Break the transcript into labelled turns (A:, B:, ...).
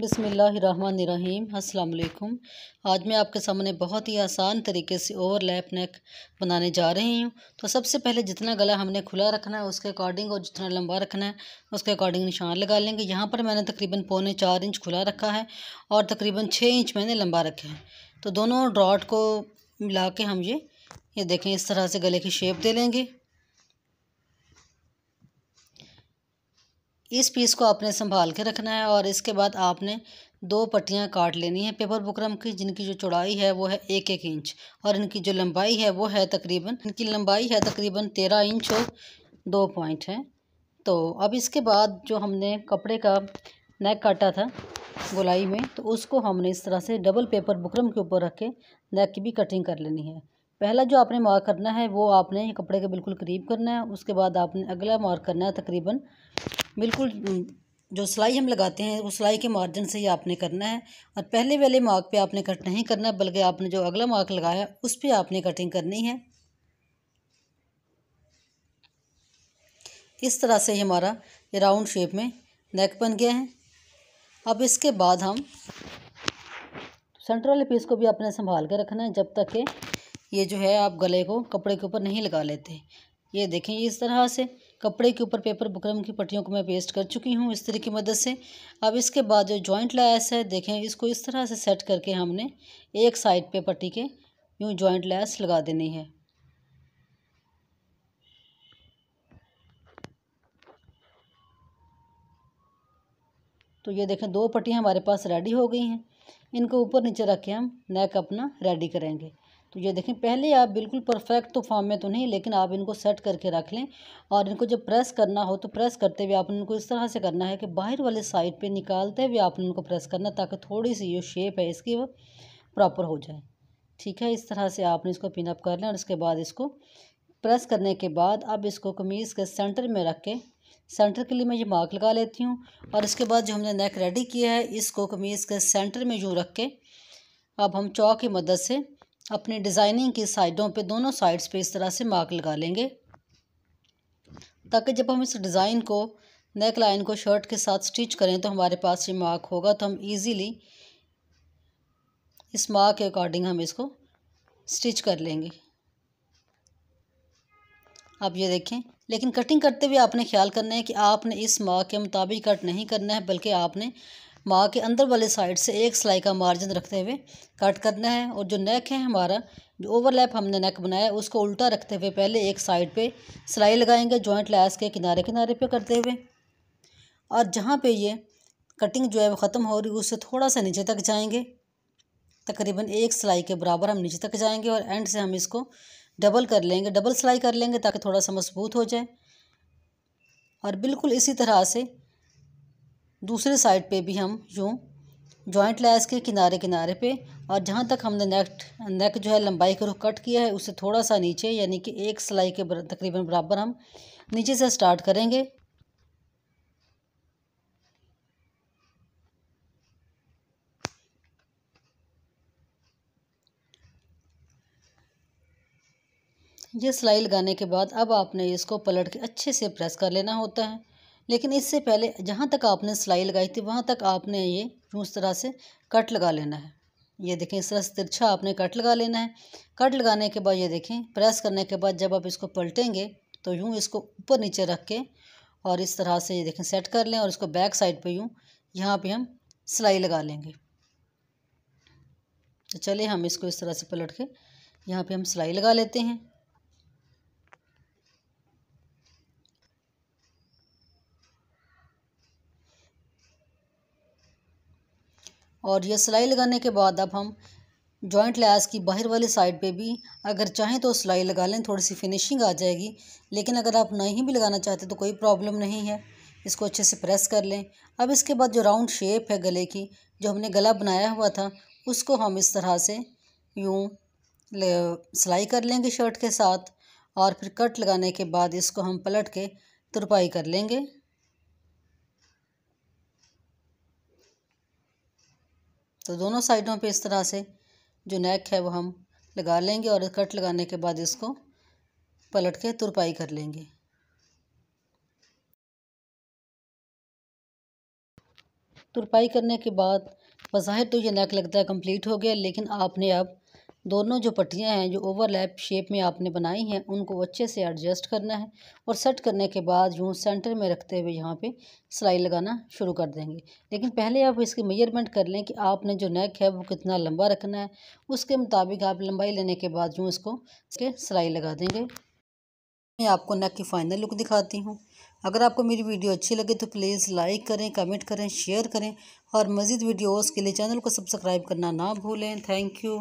A: बिसमीम् अल्लाम आज मैं आपके सामने बहुत ही आसान तरीके से ओवरलैप नेक बनाने जा रही हूँ तो सबसे पहले जितना गला हमने खुला रखना है उसके अकॉर्डिंग और जितना लंबा रखना है उसके अकॉर्डिंग निशान लगा लेंगे यहाँ पर मैंने तकरीबन पौने चार इंच खुला रखा है और तकरीबन छः इंच मैंने लंबा रखे है तो दोनों ड्रॉट को मिला के हम ये ये देखें इस तरह से गले की शेप दे लेंगे इस पीस को आपने संभाल के रखना है और इसके बाद आपने दो पट्टियाँ काट लेनी है पेपर बुकरम की जिनकी जो चौड़ाई है वो है एक एक इंच और इनकी जो लंबाई है वो है तकरीबन इनकी लंबाई है तकरीबन तेरह इंच और दो पॉइंट है तो अब इसके बाद जो हमने कपड़े का नेक काटा था गोलाई में तो उसको हमने इस तरह से डबल पेपर बुकरम के ऊपर रख के नेक की भी कटिंग कर लेनी है पहला जो आपने मार्क करना है वो आपने कपड़े के बिल्कुल करीब करना है उसके बाद आपने अगला मार्क करना है तकरीबन बिल्कुल जो सिलाई हम लगाते हैं उस सिलाई के मार्जिन से ही आपने करना है और पहले वाले मार्क पे आपने कट नहीं करना है बल्कि आपने जो अगला मार्क लगाया उस पर आपने कटिंग करनी है इस तरह से हमारा ये राउंड शेप में नेक बन गया है अब इसके बाद हम सेंटर वाले पीस को भी आपने संभाल के रखना है जब तक कि ये जो है आप गले को कपड़े के ऊपर नहीं लगा लेते ये देखें इस तरह से कपड़े के ऊपर पेपर बुकरम की पट्टियों को मैं पेस्ट कर चुकी हूँ इस तरह की मदद से अब इसके बाद जो जॉइंट लैस है देखें इसको इस तरह से सेट करके हमने एक साइड पे पट्टी के यूँ जॉइंट लैस लगा देनी है तो ये देखें दो पट्टियाँ हमारे पास रेडी हो गई हैं इनको ऊपर नीचे रख के हम नेक अपना रेडी करेंगे तो ये देखें पहले आप बिल्कुल परफेक्ट तो फॉर्म में तो नहीं लेकिन आप इनको सेट करके रख लें और इनको जब प्रेस करना हो तो प्रेस करते हुए आपने इनको इस तरह से करना है कि बाहर वाले साइड पे निकालते हुए आपने इनको प्रेस करना ताकि थोड़ी सी जो शेप है इसकी वो प्रॉपर हो जाए ठीक है इस तरह से आपने इसको पिनअप कर लें और इसके बाद इसको प्रेस करने के बाद अब इसको कमीज़ के सेंटर में रख के सेंटर के लिए मैं ये मार्क लगा लेती हूँ और इसके बाद जो हमने नेक रेडी किया है इसको कमीज़ के सेंटर में यूँ रख के अब हम चौक की मदद से अपनी डिज़ाइनिंग की साइडों पे दोनों साइड्स पे इस तरह से मार्क लगा लेंगे ताकि जब हम इस डिज़ाइन को नेक लाइन को शर्ट के साथ स्टिच करें तो हमारे पास ये मार्क होगा तो हम इजीली इस मार्क के अकॉर्डिंग हम इसको स्टिच कर लेंगे आप ये देखें लेकिन कटिंग करते हुए आपने ख्याल करना है कि आपने इस मार्क के मुताबिक कट नहीं करना है बल्कि आपने माँ के अंदर वाले साइड से एक सिलाई का मार्जिन रखते हुए कट करना है और जो नेक है हमारा जो ओवरलैप हमने नेक बनाया है उसको उल्टा रखते हुए पहले एक साइड पे सिलाई लगाएंगे जॉइंट लैस के किनारे किनारे पे करते हुए और जहाँ पे ये कटिंग जो है वो ख़त्म हो रही है उससे थोड़ा सा नीचे तक जाएंगे तकरीबन एक सिलाई के बराबर हम नीचे तक जाएंगे और एंड से हम इसको डबल कर लेंगे डबल सिलाई कर लेंगे ताकि थोड़ा सा मजबूत हो जाए और बिल्कुल इसी तरह से दूसरे साइड पे भी हम यूँ जॉइंट लैस के किनारे किनारे पे और जहाँ तक हमने नेक नेक जो है लंबाई को कट किया है उससे थोड़ा सा नीचे यानी कि एक सिलाई के तकरीबन बराबर हम नीचे से स्टार्ट करेंगे ये सिलाई लगाने के बाद अब आपने इसको पलट के अच्छे से प्रेस कर लेना होता है लेकिन इससे पहले जहाँ तक आपने सिलाई लगाई थी वहाँ तक आपने ये उस तरह से कट लगा लेना है ये देखें इस तरह से तिरछा आपने कट लगा लेना है कट लगाने के बाद ये देखें प्रेस करने के बाद जब आप इसको पलटेंगे तो यूँ इसको ऊपर नीचे रख के और इस तरह से ये देखें सेट कर लें और इसको बैक साइड पे यूँ यहाँ पे हम सिलाई लगा लेंगे तो चलिए हम इसको इस तरह से पलट के यहाँ पे हम सिलाई लगा लेते हैं और ये सिलाई लगाने के बाद अब हम जॉइंट लैस की बाहर वाली साइड पे भी अगर चाहें तो सिलाई लगा लें थोड़ी सी फिनिशिंग आ जाएगी लेकिन अगर आप नहीं भी लगाना चाहते तो कोई प्रॉब्लम नहीं है इसको अच्छे से प्रेस कर लें अब इसके बाद जो राउंड शेप है गले की जो हमने गला बनाया हुआ था उसको हम इस तरह से यूँ सिलाई कर लेंगे शर्ट के साथ और फिर कट लगाने के बाद इसको हम पलट के तुरपाई कर लेंगे तो दोनों साइडों पे इस तरह से जो नेक है वो हम लगा लेंगे और कट लगाने के बाद इसको पलट के तुरपाई कर लेंगे तुरपाई करने के बाद बज़ाहिर तो ये नेक लगता है कंप्लीट हो गया लेकिन आपने अब दोनों जो पट्टियाँ हैं जो ओवरलैप शेप में आपने बनाई हैं उनको अच्छे से एडजस्ट करना है और सेट करने के बाद जो सेंटर में रखते हुए यहाँ पे सिलाई लगाना शुरू कर देंगे लेकिन पहले आप इसकी मेजरमेंट कर लें कि आपने जो नेक है वो कितना लंबा रखना है उसके मुताबिक आप लंबाई लेने के बाद जो इसको इसके सिलाई लगा देंगे मैं आपको नेक की फ़ाइनल लुक दिखाती हूँ अगर आपको मेरी वीडियो अच्छी लगे तो प्लीज़ लाइक करें कमेंट करें शेयर करें और मज़ीद वीडियोज़ के लिए चैनल को सब्सक्राइब करना ना भूलें थैंक यू